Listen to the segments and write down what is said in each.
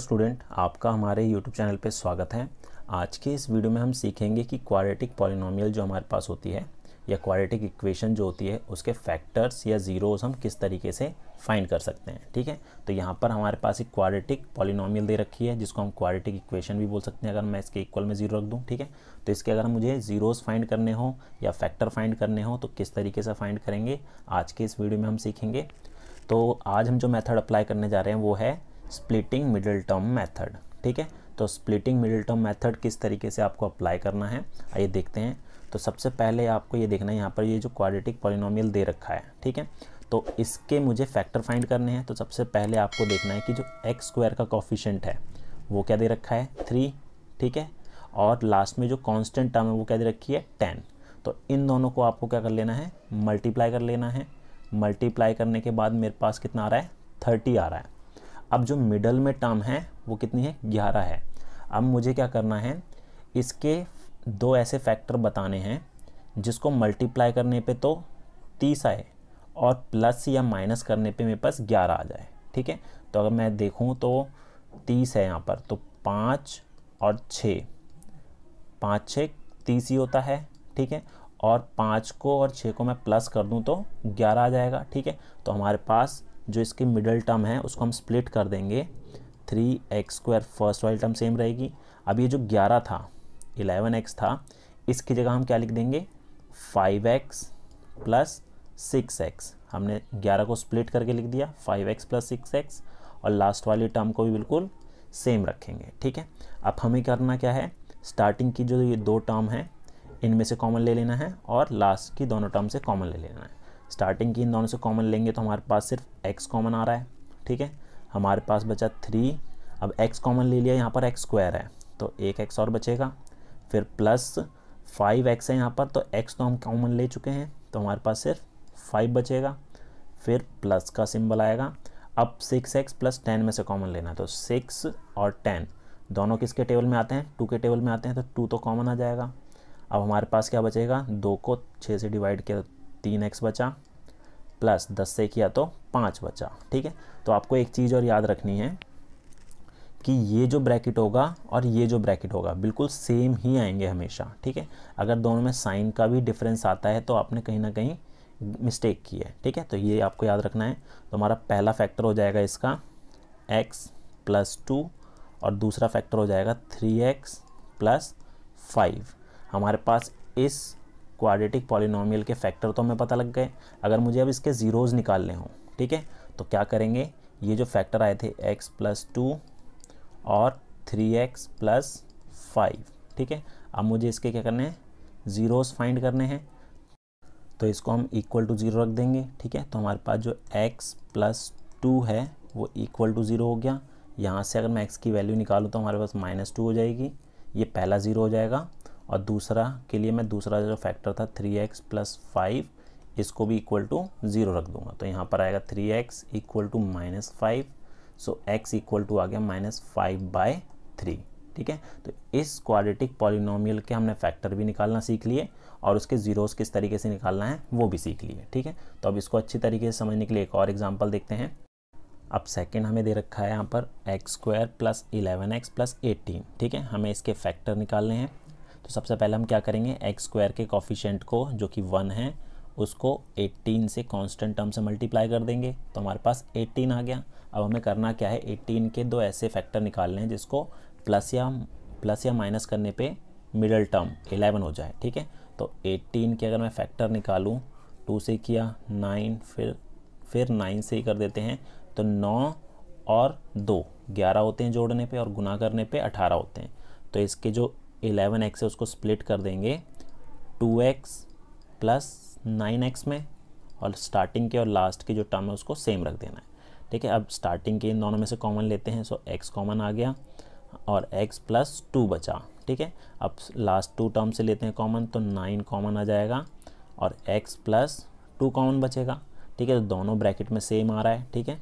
student आपका हमारे YouTube channel पर स्वागत है आज के इस वीडियो में हम सीखेंगे कि क्वाड्रेटिक पॉलिनोमियल जो हमारे पास होती है या क्वाड्रेटिक इक्वेशन जो होती है उसके फैक्टर्स या ज़ीरोज़ हम किस तरीके से फाइंड कर सकते हैं ठीक है तो यहाँ पर हमारे पास एक क्वाड्रेटिक पॉलिनोमियल दे रखी है जिसको हम क्वाड्रेटिक इक्वेशन भी बोल सकते हैं अगर मैं इसके इक्वल में ज़ीरो रख दूँ ठीक है तो इसके अगर मुझे ज़ीरोज़ फाइंड करने हो या फैक्टर फाइंड करने हो तो किस तरीके से फाइंड करेंगे आज के इस वीडियो में हम सीखेंगे तो आज हम जो मेथड अप्लाई करने जा रहे हैं वो है स्प्लिटिंग मिडिल टर्म मेथड ठीक है तो स्प्लिटिंग मिडिल टर्म मेथड किस तरीके से आपको अप्लाई करना है आइए देखते हैं तो सबसे पहले आपको ये देखना है यहाँ पर ये जो क्वाड्रेटिक पॉलिनोमियल दे रखा है ठीक है तो इसके मुझे फैक्टर फाइंड करने हैं तो सबसे पहले आपको देखना है कि जो एक्स स्क्वायर का कॉफिशेंट है वो क्या दे रखा है थ्री ठीक है और लास्ट में जो कांस्टेंट टर्म है वो क्या दे रखी है टेन तो इन दोनों को आपको क्या कर लेना है मल्टीप्लाई कर लेना है मल्टीप्लाई करने के बाद मेरे पास कितना आ रहा है थर्टी आ रहा है अब जो मिडल में टर्म है वो कितनी है ग्यारह है अब मुझे क्या करना है इसके दो ऐसे फैक्टर बताने हैं जिसको मल्टीप्लाई करने पे तो तीस आए और प्लस या माइनस करने पे मेरे पास ग्यारह आ जाए ठीक है तो अगर मैं देखूँ तो तीस है यहाँ पर तो पाँच और छः पाँच छः तीस ही होता है ठीक है और पाँच को और छः को मैं प्लस कर दूँ तो ग्यारह आ जाएगा ठीक है तो हमारे पास जो इसकी मिडल टर्म है उसको हम स्प्लिट कर देंगे थ्री एक्स स्क्वायर फर्स्ट वाली टर्म सेम रहेगी अब ये जो ग्यारह था इलेवन एक्स था इसकी जगह हम क्या लिख देंगे five x plus six x हमने ग्यारह को स्प्लिट करके लिख दिया five x plus six x और लास्ट वाली टर्म को भी बिल्कुल सेम रखेंगे ठीक है अब हमें करना क्या है स्टार्टिंग की जो ये दो टर्म है इनमें से कॉमन ले लेना है और लास्ट की दोनों टर्म से कॉमन ले लेना है स्टार्टिंग की इन दोनों से कॉमन लेंगे तो हमारे पास सिर्फ एक्स कॉमन आ रहा है ठीक है हमारे पास बचा थ्री अब एक्स कॉमन ले लिया यहाँ पर एक्स स्क्वायर है तो एक एक्स और बचेगा फिर प्लस फाइव एक्स है यहाँ पर तो एक्स तो हम कॉमन ले चुके हैं तो हमारे पास सिर्फ फाइव बचेगा फिर प्लस का सिंबल आएगा अब सिक्स एक्स प्लस टेन में से कॉमन लेना तो सिक्स और टेन दोनों किसके टेबल में आते हैं टू के टेबल में आते हैं तो टू तो कॉमन आ जाएगा अब हमारे पास क्या बचेगा दो को छः से डिवाइड किया तो तीन एक्स बचा प्लस दस से किया तो पाँच बचा ठीक है तो आपको एक चीज़ और याद रखनी है कि ये जो ब्रैकेट होगा और ये जो ब्रैकेट होगा बिल्कुल सेम ही आएंगे हमेशा ठीक है अगर दोनों में साइन का भी डिफरेंस आता है तो आपने कहीं ना कहीं मिस्टेक की है ठीक है तो ये आपको याद रखना है तो हमारा पहला फैक्टर हो जाएगा इसका एक्स प्लस टू और दूसरा फैक्टर हो जाएगा थ्री एक्स प्लस फाइव हमारे पास इस क्वाड्रेटिक पॉलिनोमियल के फैक्टर तो हमें पता लग गए अगर मुझे अब इसके ज़ीरोज़ निकालने हों ठीक है तो क्या करेंगे ये जो फैक्टर आए थे एक्स प्लस टू और थ्री एक्स प्लस फाइव ठीक है अब मुझे इसके क्या करने हैं ज़ीरोज़ फाइंड करने हैं तो इसको हम इक्वल टू ज़ीरो रख देंगे ठीक है तो हमारे पास जो एक्स प्लस टू है वो इक्वल टू ज़ीरो हो गया यहाँ से अगर मैं एक्स की वैल्यू निकालूँ तो हमारे पास माइनस टू हो जाएगी ये पहला ज़ीरो हो जाएगा और दूसरा के लिए मैं दूसरा जो फैक्टर था थ्री एक्स प्लस फाइव इसको भी इक्वल टू ज़ीरो रख दूंगा तो यहाँ पर आएगा three x equal to minus five so x equal to आ गया माइनस फाइव बाई थ्री ठीक है तो इस क्वाड्रेटिक पॉलिनोमियल के हमने फैक्टर भी निकालना सीख लिए और उसके ज़ीरोज़ किस तरीके से निकालना है वो भी सीख लिए ठीक है तो अब इसको अच्छी तरीके से समझने के लिए एक और एग्जाम्पल देखते हैं अब सेकेंड हमें दे रखा है यहाँ पर x square plus eleven x plus eighteen ठीक है हमें इसके फैक्टर निकालने हैं तो सबसे पहले हम क्या करेंगे एक्स स्क्वायर के कॉफिशेंट को जो कि वन है उसको 18 से कांस्टेंट टर्म से मल्टीप्लाई कर देंगे तो हमारे पास 18 आ गया अब हमें करना क्या है 18 के दो ऐसे फैक्टर निकालने हैं जिसको प्लस या प्लस या माइनस करने पे मिडल टर्म 11 हो जाए ठीक है तो 18 के अगर मैं फैक्टर निकालूँ टू से किया नाइन फिर फिर नाइन से ही कर देते हैं तो नौ और दो ग्यारह होते हैं जोड़ने पर और गुना करने पर अठारह होते हैं तो इसके जो इलेवन एक्स है उसको स्प्लिट कर देंगे two x plus nine x में और स्टार्टिंग के और लास्ट के जो टर्म है उसको सेम रख देना है ठीक है अब स्टार्टिंग के इन दोनों में से कॉमन लेते हैं सो एक्स कॉमन आ गया और एक्स प्लस टू बचा ठीक है अब लास्ट टू टर्म से लेते हैं कॉमन तो नाइन कॉमन आ जाएगा और एक्स प्लस टू कॉमन बचेगा ठीक है तो दोनों ब्रैकेट में सेम आ रहा है ठीक है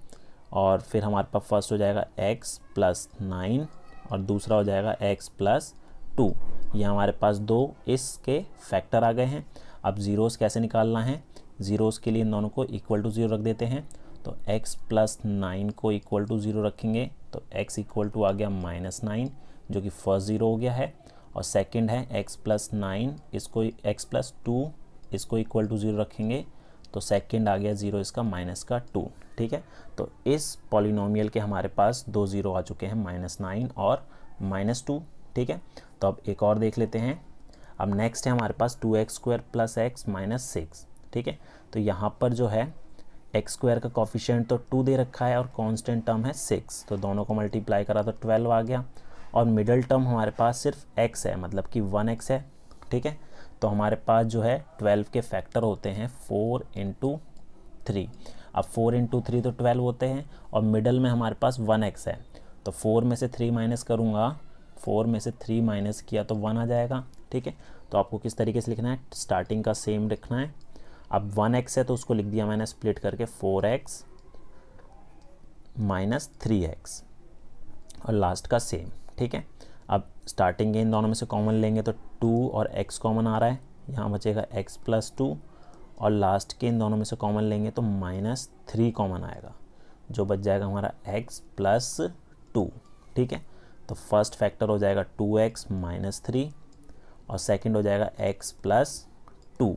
और फिर हमारे पास फर्स्ट हो जाएगा एक्स प्लस नाइन और दूसरा हो जाएगा एक्स प्लस टू ये हमारे पास दो इसके फैक्टर आ गए हैं अब ज़ीरोस कैसे निकालना है ज़ीरोस के लिए इन दोनों को इक्वल टू ज़ीरो रख देते हैं तो x प्लस नाइन को इक्वल टू ज़ीरो रखेंगे तो x इक्वल टू आ गया माइनस नाइन जो कि फर्स्ट ज़ीरो हो गया है और सेकंड है x प्लस नाइन इसको x प्लस टू इसको इक्वल टू ज़ीरो रखेंगे तो सेकंड आ गया ज़ीरो इसका माइनस का टू ठीक है तो इस पॉलिनोमियल के हमारे पास दो ज़ीरो आ चुके हैं माइनस नाइन और माइनस टू ठीक है तो अब एक और देख लेते हैं अब नेक्स्ट है हमारे पास two x square plus x minus six ठीक है तो यहाँ पर जो है एक्स स्क्वायर का कॉफिशेंट तो टू दे रखा है और कांस्टेंट टर्म है सिक्स तो दोनों को मल्टीप्लाई करा तो ट्वेल्व आ गया और मिडल टर्म हमारे पास सिर्फ एक्स है मतलब कि वन एक्स है ठीक है तो हमारे पास जो है ट्वेल्व के फैक्टर होते हैं फोर इंटू थ्री अब फोर इंटू थ्री तो ट्वेल्व होते हैं और मिडल में हमारे पास वन एक्स है तो फोर में से थ्री माइनस करूँगा फोर में से थ्री माइनस किया तो वन आ जाएगा ठीक है तो आपको किस तरीके से लिखना है स्टार्टिंग का सेम लिखना है अब वन एक्स है तो उसको लिख दिया मैंने स्प्लिट करके four x minus three x और लास्ट का सेम ठीक है अब स्टार्टिंग के इन दोनों में से कॉमन लेंगे तो टू और एक्स कॉमन आ रहा है यहाँ बचेगा एक्स प्लस टू और लास्ट के इन दोनों में से कॉमन लेंगे तो माइनस थ्री कॉमन आएगा जो बच जाएगा हमारा एक्स प्लस टू ठीक है तो फर्स्ट फैक्टर हो जाएगा टू एक्स माइनस थ्री और सेकंड हो जाएगा एक्स प्लस टू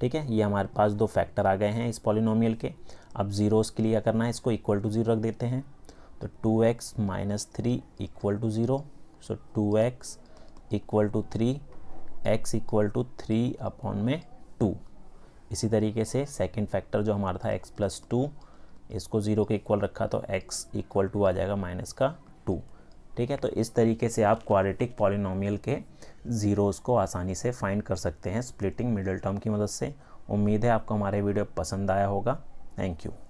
ठीक है ये हमारे पास दो फैक्टर आ गए हैं इस पॉलिनोमियल के अब ज़ीरोस के लिए करना है इसको इक्वल टू ज़ीरो रख देते हैं तो two x minus three equal to zero so two x equal to three x equal to three upon में टू इसी तरीके से सेकंड फैक्टर जो हमारा था एक्स प्लस टू इसको ज़ीरो के इक्वल रखा तो एक्स इक्वल टू आ जाएगा माइनस का टू ठीक है तो इस तरीके से आप क्वाड्रेटिक पॉलिनोमियल के ज़ीरोज़ को आसानी से फाइंड कर सकते हैं स्प्लिटिंग मिडल टर्म की मदद से उम्मीद है आपको हमारे वीडियो पसंद आया होगा थैंक यू